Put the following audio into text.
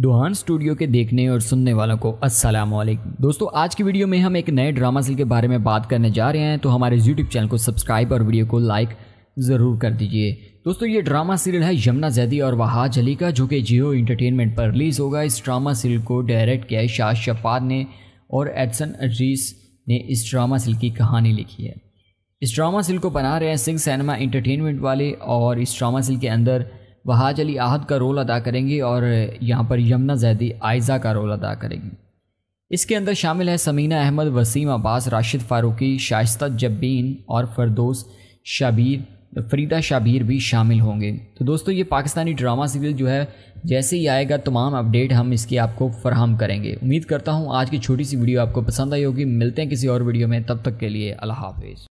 दोहान studio के देखने और सुनने वालों को अस्सलाम वालेकुम दोस्तों आज की वीडियो में हम एक नए ड्रामा सिल के बारे में बात करने जा रहे हैं तो हमारे यूट्यूब चैनल को सब्सक्राइब और वीडियो को लाइक ज़रूर कर दीजिए दोस्तों ये ड्रामा सीरियल है यमुना जैदी और वहाज अली का जो कि जियो इंटरटेनमेंट पर रिलीज़ होगा इस ड्रामा सीरियल को डायरेक्ट किया है शाह शफाद ने और एडसन अजीज ने इस ड्रामा सिल की कहानी लिखी है इस ड्रामा सिल को बना रहे हैं सिंह सैनमा इंटरटेनमेंट वाले और इस ड्रामा सिल के अंदर वहाज अली आहद का रोल अदा करेंगी और यहाँ पर यमुना जैदी आयजा का रोल अदा करेंगी इसके अंदर शामिल है समीना अहमद वसीम अब्बास राशिद फ़ारूकी शाइस्त जब्बीन और फरदोस शाबीर फरीदा शाबीर भी शामिल होंगे तो दोस्तों ये पाकिस्तानी ड्रामा सीरियल जो है जैसे ही आएगा तमाम अपडेट हम इसकी आपको फराहम करेंगे उम्मीद करता हूँ आज की छोटी सी वीडियो आपको पसंद आई होगी मिलते हैं किसी और वीडियो में तब तक के लिए अल्लाह हाफिज़